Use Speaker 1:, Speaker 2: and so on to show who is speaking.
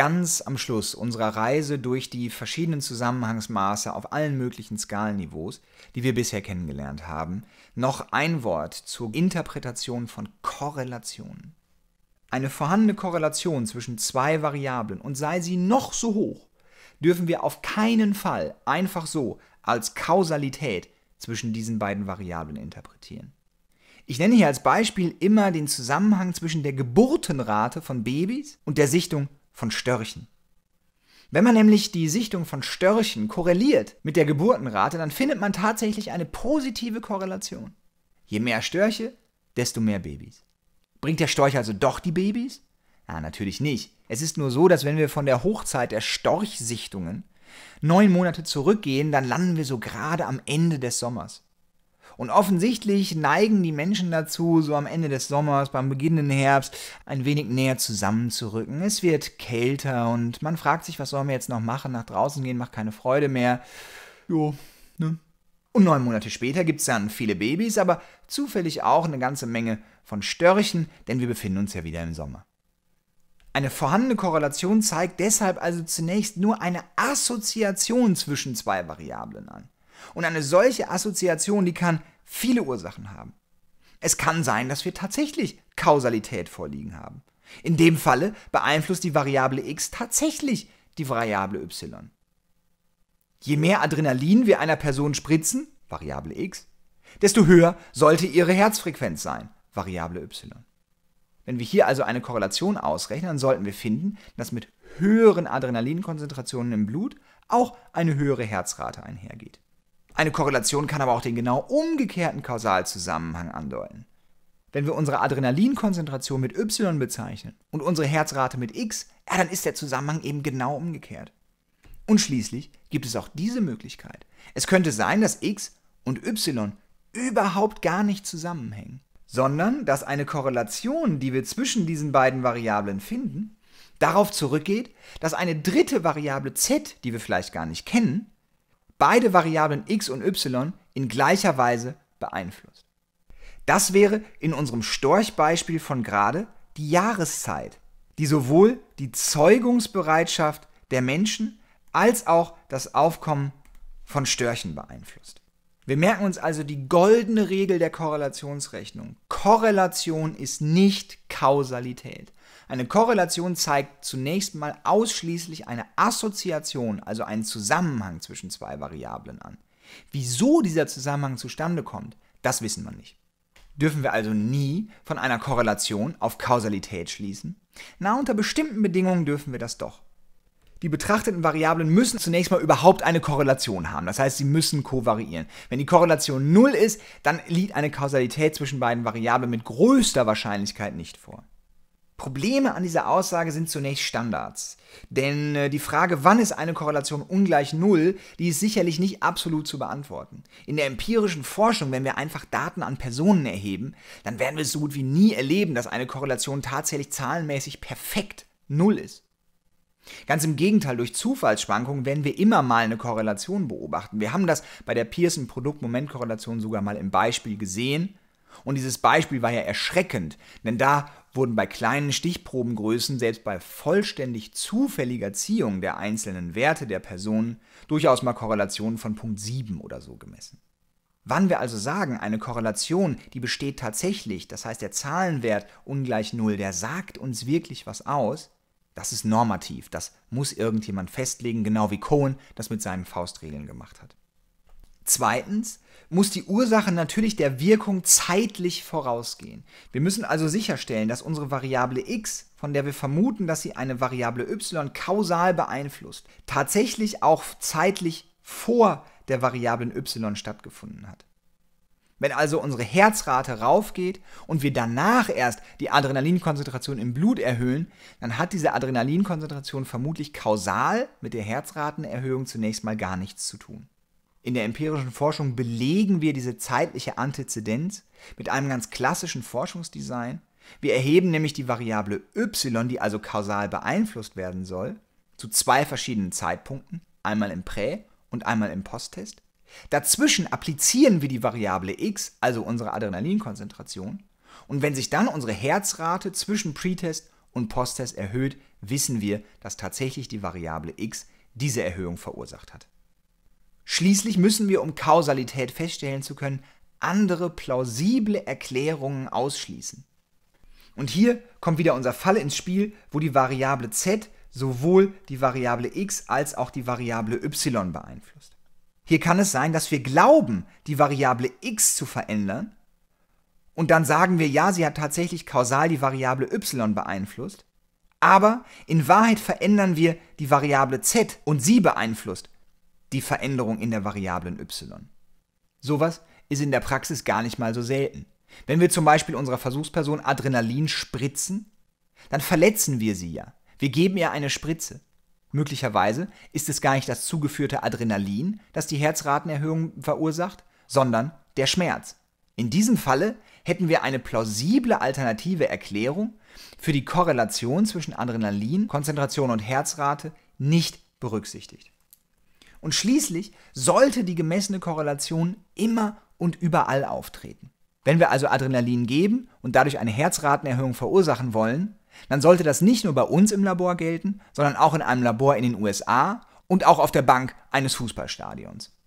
Speaker 1: ganz am Schluss unserer Reise durch die verschiedenen Zusammenhangsmaße auf allen möglichen Skalenniveaus, die wir bisher kennengelernt haben, noch ein Wort zur Interpretation von Korrelationen. Eine vorhandene Korrelation zwischen zwei Variablen und sei sie noch so hoch, dürfen wir auf keinen Fall einfach so als Kausalität zwischen diesen beiden Variablen interpretieren. Ich nenne hier als Beispiel immer den Zusammenhang zwischen der Geburtenrate von Babys und der Sichtung von Störchen. Wenn man nämlich die Sichtung von Störchen korreliert mit der Geburtenrate, dann findet man tatsächlich eine positive Korrelation. Je mehr Störche, desto mehr Babys. Bringt der Storch also doch die Babys? Ja, natürlich nicht. Es ist nur so, dass wenn wir von der Hochzeit der Storchsichtungen neun Monate zurückgehen, dann landen wir so gerade am Ende des Sommers. Und offensichtlich neigen die Menschen dazu, so am Ende des Sommers, beim beginnenden Herbst, ein wenig näher zusammenzurücken. Es wird kälter und man fragt sich, was sollen wir jetzt noch machen? Nach draußen gehen macht keine Freude mehr. Jo, ne? Und neun Monate später gibt es dann viele Babys, aber zufällig auch eine ganze Menge von Störchen, denn wir befinden uns ja wieder im Sommer. Eine vorhandene Korrelation zeigt deshalb also zunächst nur eine Assoziation zwischen zwei Variablen an. Und eine solche Assoziation, die kann viele Ursachen haben. Es kann sein, dass wir tatsächlich Kausalität vorliegen haben. In dem Falle beeinflusst die Variable x tatsächlich die Variable y. Je mehr Adrenalin wir einer Person spritzen, Variable x, desto höher sollte ihre Herzfrequenz sein, Variable y. Wenn wir hier also eine Korrelation ausrechnen, dann sollten wir finden, dass mit höheren Adrenalinkonzentrationen im Blut auch eine höhere Herzrate einhergeht. Eine Korrelation kann aber auch den genau umgekehrten Kausalzusammenhang andeuten. Wenn wir unsere Adrenalinkonzentration mit Y bezeichnen und unsere Herzrate mit X, ja, dann ist der Zusammenhang eben genau umgekehrt. Und schließlich gibt es auch diese Möglichkeit. Es könnte sein, dass X und Y überhaupt gar nicht zusammenhängen, sondern dass eine Korrelation, die wir zwischen diesen beiden Variablen finden, darauf zurückgeht, dass eine dritte Variable Z, die wir vielleicht gar nicht kennen, beide Variablen x und y in gleicher Weise beeinflusst. Das wäre in unserem Storchbeispiel von gerade die Jahreszeit, die sowohl die Zeugungsbereitschaft der Menschen als auch das Aufkommen von Störchen beeinflusst. Wir merken uns also die goldene Regel der Korrelationsrechnung. Korrelation ist nicht Kausalität. Eine Korrelation zeigt zunächst mal ausschließlich eine Assoziation, also einen Zusammenhang zwischen zwei Variablen an. Wieso dieser Zusammenhang zustande kommt, das wissen wir nicht. Dürfen wir also nie von einer Korrelation auf Kausalität schließen? Na, unter bestimmten Bedingungen dürfen wir das doch. Die betrachteten Variablen müssen zunächst mal überhaupt eine Korrelation haben. Das heißt, sie müssen kovariieren. Wenn die Korrelation null ist, dann liegt eine Kausalität zwischen beiden Variablen mit größter Wahrscheinlichkeit nicht vor. Probleme an dieser Aussage sind zunächst Standards. Denn äh, die Frage, wann ist eine Korrelation ungleich Null, die ist sicherlich nicht absolut zu beantworten. In der empirischen Forschung, wenn wir einfach Daten an Personen erheben, dann werden wir es so gut wie nie erleben, dass eine Korrelation tatsächlich zahlenmäßig perfekt Null ist. Ganz im Gegenteil, durch Zufallsschwankungen werden wir immer mal eine Korrelation beobachten. Wir haben das bei der Pearson-Produkt-Moment-Korrelation sogar mal im Beispiel gesehen. Und dieses Beispiel war ja erschreckend, denn da wurden bei kleinen Stichprobengrößen selbst bei vollständig zufälliger Ziehung der einzelnen Werte der Personen durchaus mal Korrelationen von Punkt 7 oder so gemessen. Wann wir also sagen, eine Korrelation, die besteht tatsächlich, das heißt der Zahlenwert ungleich 0, der sagt uns wirklich was aus, das ist normativ, das muss irgendjemand festlegen, genau wie Cohen das mit seinen Faustregeln gemacht hat. Zweitens muss die Ursache natürlich der Wirkung zeitlich vorausgehen. Wir müssen also sicherstellen, dass unsere Variable x, von der wir vermuten, dass sie eine Variable y kausal beeinflusst, tatsächlich auch zeitlich vor der Variablen y stattgefunden hat. Wenn also unsere Herzrate raufgeht und wir danach erst die Adrenalinkonzentration im Blut erhöhen, dann hat diese Adrenalinkonzentration vermutlich kausal mit der Herzratenerhöhung zunächst mal gar nichts zu tun. In der empirischen Forschung belegen wir diese zeitliche Antizidenz mit einem ganz klassischen Forschungsdesign. Wir erheben nämlich die Variable y, die also kausal beeinflusst werden soll, zu zwei verschiedenen Zeitpunkten, einmal im Prä- und einmal im Posttest. Dazwischen applizieren wir die Variable x, also unsere Adrenalinkonzentration. Und wenn sich dann unsere Herzrate zwischen Pretest und Posttest erhöht, wissen wir, dass tatsächlich die Variable x diese Erhöhung verursacht hat. Schließlich müssen wir, um Kausalität feststellen zu können, andere plausible Erklärungen ausschließen. Und hier kommt wieder unser Fall ins Spiel, wo die Variable z sowohl die Variable x als auch die Variable y beeinflusst. Hier kann es sein, dass wir glauben, die Variable x zu verändern und dann sagen wir, ja, sie hat tatsächlich kausal die Variable y beeinflusst, aber in Wahrheit verändern wir die Variable z und sie beeinflusst die Veränderung in der Variablen y. Sowas ist in der Praxis gar nicht mal so selten. Wenn wir zum Beispiel unserer Versuchsperson Adrenalin spritzen, dann verletzen wir sie ja. Wir geben ihr eine Spritze. Möglicherweise ist es gar nicht das zugeführte Adrenalin, das die Herzratenerhöhung verursacht, sondern der Schmerz. In diesem Falle hätten wir eine plausible alternative Erklärung für die Korrelation zwischen Adrenalin, Konzentration und Herzrate nicht berücksichtigt. Und schließlich sollte die gemessene Korrelation immer und überall auftreten. Wenn wir also Adrenalin geben und dadurch eine Herzratenerhöhung verursachen wollen, dann sollte das nicht nur bei uns im Labor gelten, sondern auch in einem Labor in den USA und auch auf der Bank eines Fußballstadions.